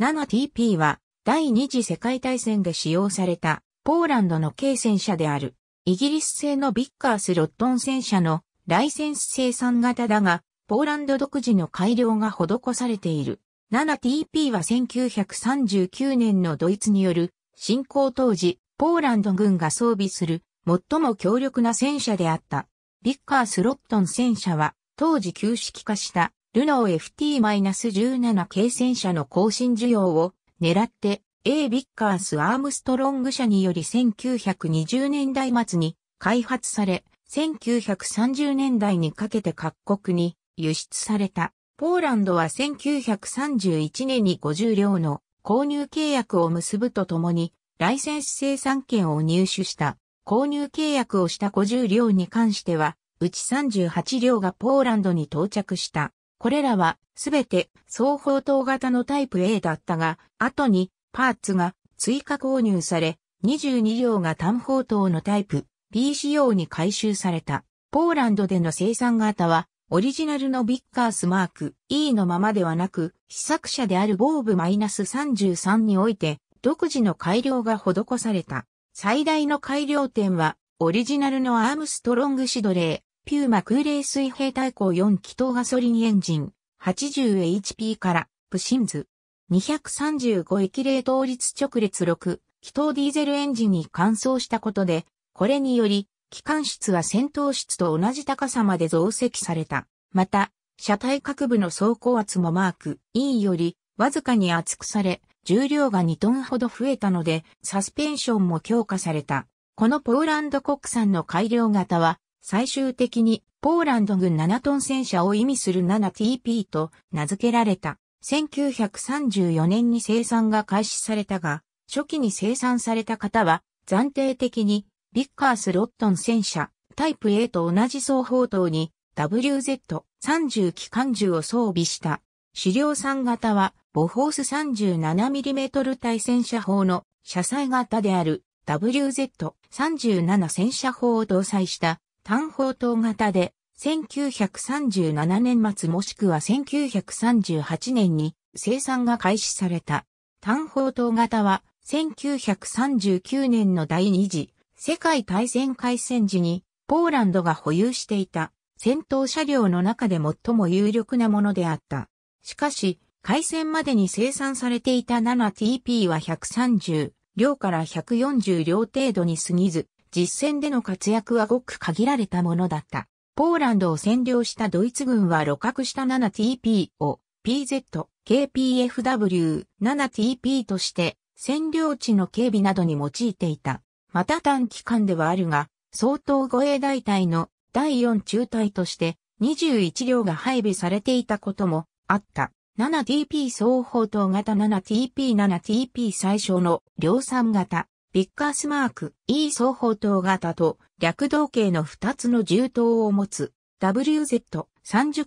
7TP は第二次世界大戦で使用されたポーランドの軽戦車である。イギリス製のビッカースロットン戦車のライセンス生産型だが、ポーランド独自の改良が施されている。7TP は1939年のドイツによる侵攻当時、ポーランド軍が装備する最も強力な戦車であった。ビッカースロットン戦車は当時旧式化したルノー FT-17 軽戦車の更新需要を狙って A. ビッカース・アームストロング社により1920年代末に開発され、1930年代にかけて各国に輸出された。ポーランドは1931年に50両の購入契約を結ぶとともに、ライセンス生産権を入手した。購入契約をした50両に関しては、うち38両がポーランドに到着した。これらはすべて双方等型のタイプ A だったが、後にパーツが追加購入され、22両が単方等のタイプ B 仕様に改修された。ポーランドでの生産型は、オリジナルのビッカースマーク E のままではなく、試作者であるボーブ -33 において、独自の改良が施された。最大の改良点は、オリジナルのアームストロングシドレー、ピューマ空冷水平対向4気筒ガソリンエンジン 80HP からプシンズ235液冷倒立直列6気筒ディーゼルエンジンに換装したことで、これにより、機関室は戦闘室と同じ高さまで増積された。また、車体各部の走行圧もマーク E よりわずかに厚くされ、重量が2トンほど増えたので、サスペンションも強化された。このポーランド国産の改良型は、最終的にポーランド軍7トン戦車を意味する 7TP と名付けられた。1934年に生産が開始されたが、初期に生産された方は暫定的にビッカース・ロットン戦車タイプ A と同じ双方等に WZ30 機関銃を装備した。資料3型はボホース 37mm 対戦車砲の車載型である WZ37 戦車砲を搭載した単砲塔型で、1937年末もしくは1938年に生産が開始された。単砲塔型は、1939年の第二次世界大戦開戦時に、ポーランドが保有していた戦闘車両の中で最も有力なものであった。しかし、開戦までに生産されていた 7TP は130両から140両程度に過ぎず、実戦での活躍はごく限られたものだった。ポーランドを占領したドイツ軍は露獲した 7TP を PZ、KPFW、7TP として占領地の警備などに用いていた。また短期間ではあるが、相当護衛大隊の第4中隊として21両が配備されていたこともあった。7TP 双方等型 7TP7TP 最小の量産型ビッカースマーク E 双方等型と略動型の2つの重等を持つ WZ30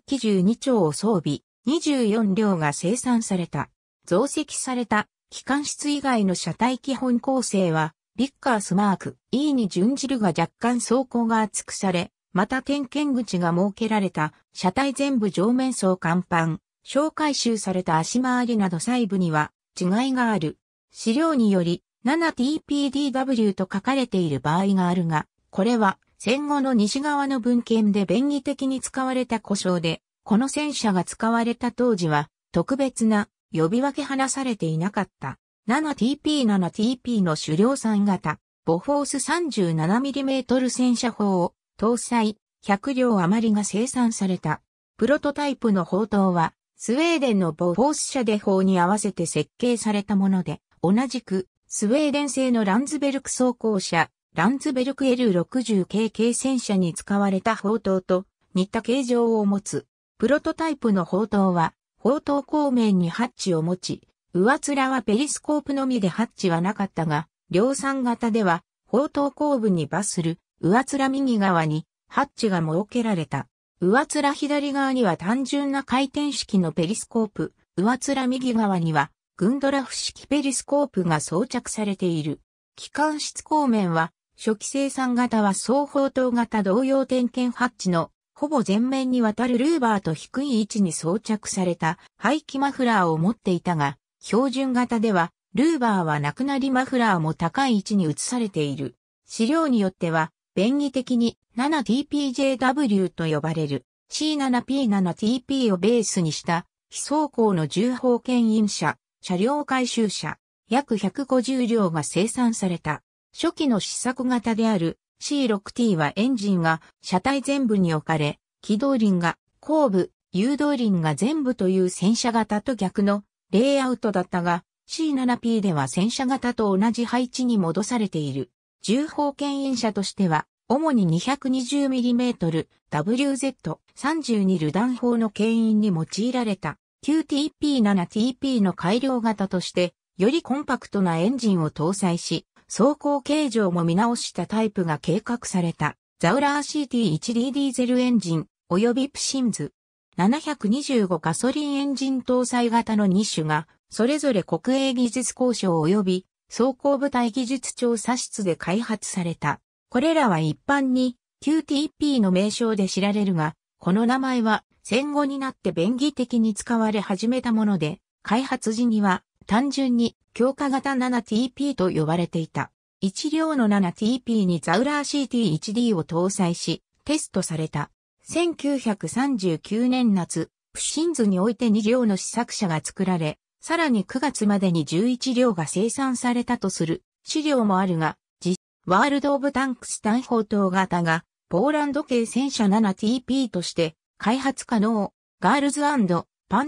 機銃2丁を装備24両が生産された。増積された機関室以外の車体基本構成はビッカースマーク E に準じるが若干走行が厚くされ、また点検口が設けられた車体全部上面層甲板、小回収された足回りなど細部には違いがある。資料により、7tpdw と書かれている場合があるが、これは戦後の西側の文献で便宜的に使われた故障で、この戦車が使われた当時は特別な呼び分け話されていなかった。7TP7TP の狩猟3型、ボフォース 37mm 戦車砲を搭載100両余りが生産された。プロトタイプの砲塔は、スウェーデンのボフォース社で砲に合わせて設計されたもので、同じくスウェーデン製のランズベルク装甲車、ランズベルク L60 系軽戦車に使われた砲塔と似た形状を持つ。プロトタイプの砲塔は、砲塔後面にハッチを持ち、上面はペリスコープのみでハッチはなかったが、量産型では、砲塔後部にバする、上面右側にハッチが設けられた。上面左側には単純な回転式のペリスコープ、上面右側にはグンドラフ式ペリスコープが装着されている。機関室光面は、初期生産型は双方向型同様点検ハッチのほぼ全面にわたるルーバーと低い位置に装着された排気マフラーを持っていたが、標準型では、ルーバーはなくなりマフラーも高い位置に移されている。資料によっては、便宜的に 7TPJW と呼ばれる C7P7TP をベースにした非走行の重砲牽引車車両回収車、約150両が生産された。初期の試作型である C6T はエンジンが車体全部に置かれ、機動輪が後部、誘導輪が全部という戦車型と逆のレイアウトだったが、C7P では戦車型と同じ配置に戻されている。重砲牽引車としては、主に 220mm WZ32 ダ弾砲の牽引に用いられた。QTP7TP の改良型として、よりコンパクトなエンジンを搭載し、走行形状も見直したタイプが計画された、ザウラー CT1D ディーゼルエンジン、及びプシンズ。725ガソリンエンジン搭載型の2種が、それぞれ国営技術交渉及び、走行部隊技術調査室で開発された。これらは一般に QTP の名称で知られるが、この名前は戦後になって便宜的に使われ始めたもので、開発時には単純に強化型 7TP と呼ばれていた。一両の 7TP にザウラー CT1D を搭載し、テストされた。1939年夏、プシンズにおいて2両の試作車が作られ、さらに9月までに11両が生産されたとする資料もあるが、実、ワールド・オブ・タンクスタホ砲塔型が、ポーランド系戦車 7TP として開発可能、ガールズパン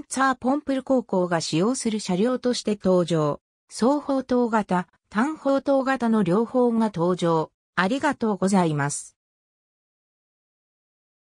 ツァーポンプル高校が使用する車両として登場。双方塔型、単方塔型の両方が登場。ありがとうございます。